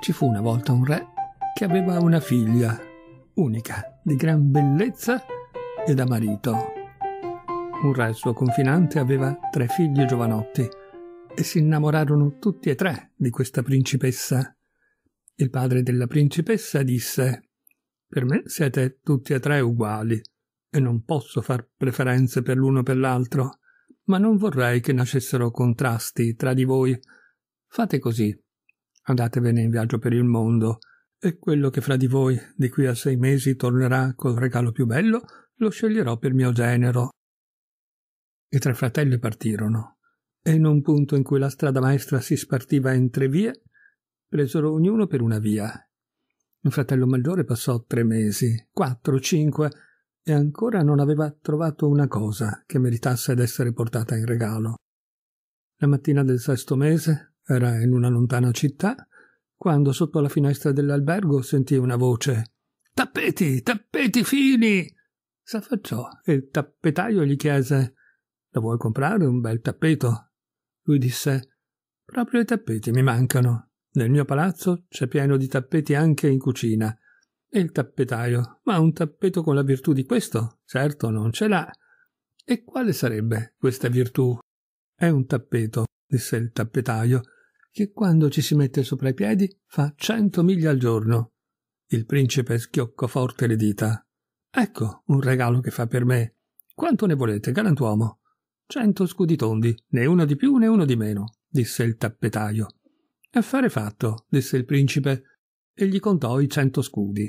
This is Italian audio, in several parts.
Ci fu una volta un re che aveva una figlia, unica, di gran bellezza e da marito. Un re suo confinante aveva tre figli giovanotti e si innamorarono tutti e tre di questa principessa. Il padre della principessa disse Per me siete tutti e tre uguali e non posso far preferenze per l'uno per l'altro, ma non vorrei che nascessero contrasti tra di voi. Fate così andatevene in viaggio per il mondo, e quello che fra di voi di qui a sei mesi tornerà col regalo più bello lo sceglierò per mio genero. I tre fratelli partirono, e in un punto in cui la strada maestra si spartiva in tre vie, presero ognuno per una via. Il fratello maggiore passò tre mesi, quattro, cinque, e ancora non aveva trovato una cosa che meritasse d'essere portata in regalo. La mattina del sesto mese era in una lontana città quando sotto la finestra dell'albergo sentì una voce. Tappeti, tappeti fini! S'affacciò e il tappetaio gli chiese: La vuoi comprare un bel tappeto? Lui disse: Proprio i tappeti mi mancano. Nel mio palazzo c'è pieno di tappeti anche in cucina. E il tappetaio: Ma un tappeto con la virtù di questo? Certo, non ce l'ha. E quale sarebbe questa virtù? È un tappeto, disse il tappetaio, che quando ci si mette sopra i piedi fa cento miglia al giorno. Il principe schioccò forte le dita. Ecco un regalo che fa per me. Quanto ne volete, galantuomo? Cento scudi tondi, né uno di più né uno di meno, disse il tappetaio. Affare fatto, disse il principe, e gli contò i cento scudi.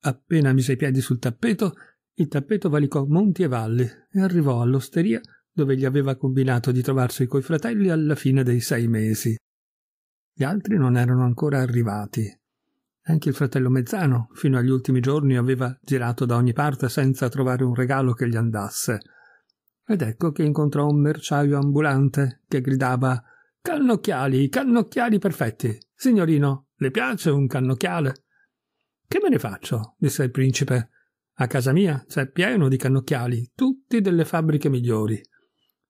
Appena mise i piedi sul tappeto, il tappeto valicò monti e valli e arrivò all'osteria dove gli aveva combinato di trovarsi coi fratelli alla fine dei sei mesi. Gli altri non erano ancora arrivati. Anche il fratello Mezzano, fino agli ultimi giorni, aveva girato da ogni parte senza trovare un regalo che gli andasse. Ed ecco che incontrò un merciaio ambulante che gridava Cannocchiali, cannocchiali perfetti. Signorino, le piace un cannocchiale? Che me ne faccio? disse il principe. A casa mia c'è pieno di cannocchiali, tutti delle fabbriche migliori.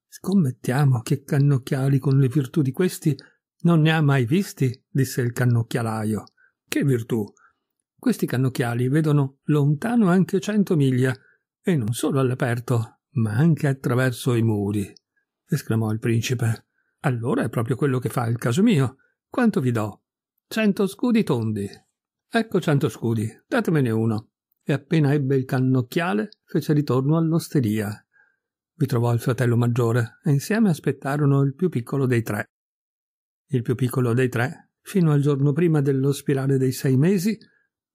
Scommettiamo che cannocchiali con le virtù di questi non ne ha mai visti? disse il cannocchialaio. Che virtù! Questi cannocchiali vedono lontano anche cento miglia, e non solo all'aperto, ma anche attraverso i muri, esclamò il principe. Allora è proprio quello che fa il caso mio. Quanto vi do? Cento scudi tondi. Ecco cento scudi, datemene uno. E appena ebbe il cannocchiale, fece ritorno all'osteria. Vi trovò il fratello maggiore e insieme aspettarono il più piccolo dei tre il più piccolo dei tre, fino al giorno prima dello spirale dei sei mesi,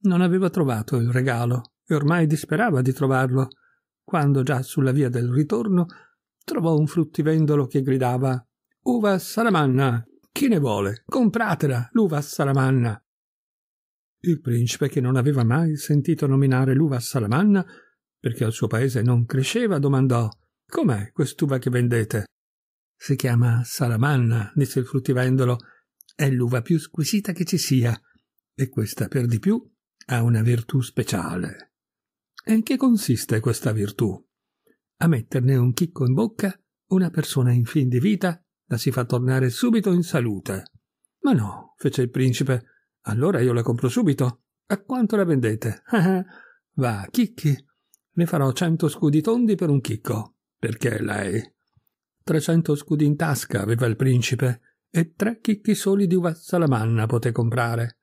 non aveva trovato il regalo e ormai disperava di trovarlo, quando già sulla via del ritorno trovò un fruttivendolo che gridava Uva Salamanna! Chi ne vuole? Compratela, l'uva Salamanna! Il principe, che non aveva mai sentito nominare l'uva Salamanna, perché al suo paese non cresceva, domandò Com'è quest'uva che vendete? Si chiama salamanna, disse il fruttivendolo. È l'uva più squisita che ci sia, e questa per di più ha una virtù speciale. E in che consiste questa virtù? A metterne un chicco in bocca, una persona in fin di vita la si fa tornare subito in salute. Ma no, fece il principe, allora io la compro subito. A quanto la vendete? Ah, ah. Va, chicchi. Ne farò cento scudi tondi per un chicco. Perché lei? trecento scudi in tasca aveva il principe e tre chicchi soli di uva salamanna poté comprare.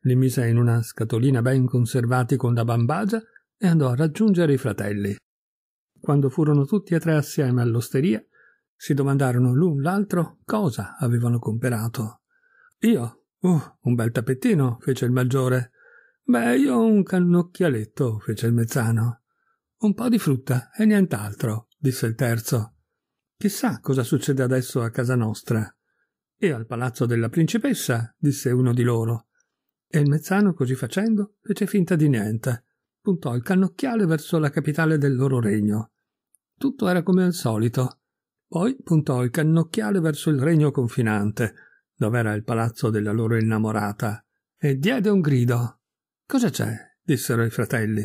Li mise in una scatolina ben conservati con la bambagia e andò a raggiungere i fratelli. Quando furono tutti e tre assieme all'osteria, si domandarono l'un l'altro cosa avevano comperato. Io, uh, un bel tappettino, fece il maggiore. Beh, io un cannocchialetto, fece il mezzano. Un po' di frutta e nient'altro, disse il terzo. Chissà cosa succede adesso a casa nostra. E al palazzo della principessa, disse uno di loro. E il mezzano, così facendo, fece finta di niente. Puntò il cannocchiale verso la capitale del loro regno. Tutto era come al solito. Poi puntò il cannocchiale verso il regno confinante, dove era il palazzo della loro innamorata, e diede un grido. Cosa c'è? dissero i fratelli.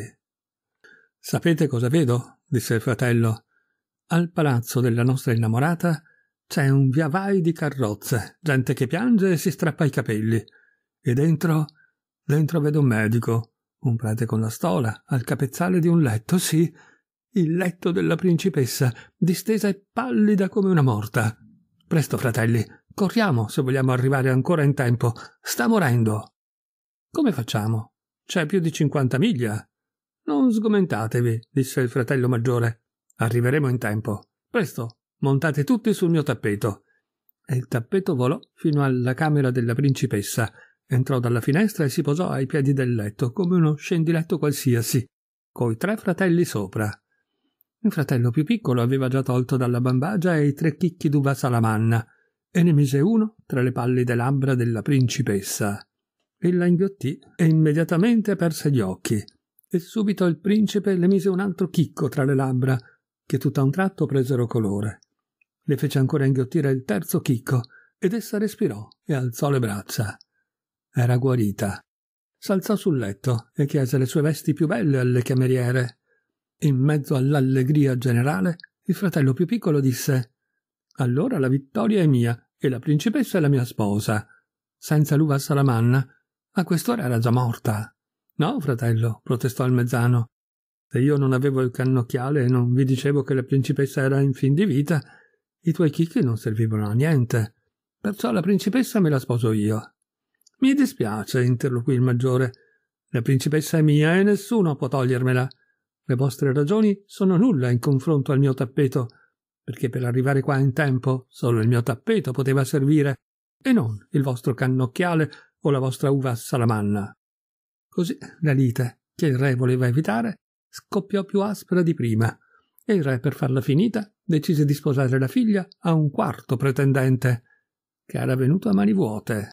Sapete cosa vedo? disse il fratello. Al palazzo della nostra innamorata c'è un viavai di carrozze, gente che piange e si strappa i capelli. E dentro, dentro vedo un medico, un prete con la stola, al capezzale di un letto, sì, il letto della principessa, distesa e pallida come una morta. Presto, fratelli, corriamo se vogliamo arrivare ancora in tempo. Sta morendo. Come facciamo? C'è più di cinquanta miglia. Non sgomentatevi, disse il fratello maggiore. Arriveremo in tempo. Presto, montate tutti sul mio tappeto. E il tappeto volò fino alla camera della principessa. Entrò dalla finestra e si posò ai piedi del letto come uno scendiletto qualsiasi, coi tre fratelli sopra. Il fratello più piccolo aveva già tolto dalla bambagia i tre chicchi d'uva salamanna e ne mise uno tra le pallide labbra della principessa. Ella inghiottì e immediatamente perse gli occhi e subito il principe le mise un altro chicco tra le labbra che tutt'a un tratto presero colore. Le fece ancora inghiottire il terzo chicco ed essa respirò e alzò le braccia. Era guarita. S'alzò sul letto e chiese le sue vesti più belle alle cameriere. In mezzo all'allegria generale, il fratello più piccolo disse Allora la vittoria è mia e la principessa è la mia sposa. Senza l'uva salamanna, a quest'ora era già morta. No, fratello, protestò il mezzano. Se io non avevo il cannocchiale e non vi dicevo che la principessa era in fin di vita, i tuoi chicchi non servivano a niente. Perciò la principessa me la sposo io. Mi dispiace, interloquì il maggiore. La principessa è mia e nessuno può togliermela. Le vostre ragioni sono nulla in confronto al mio tappeto, perché per arrivare qua in tempo solo il mio tappeto poteva servire, e non il vostro cannocchiale o la vostra uva salamanna. Così la lite, che il re voleva evitare, scoppiò più aspra di prima e il re, per farla finita, decise di sposare la figlia a un quarto pretendente, che era venuto a mani vuote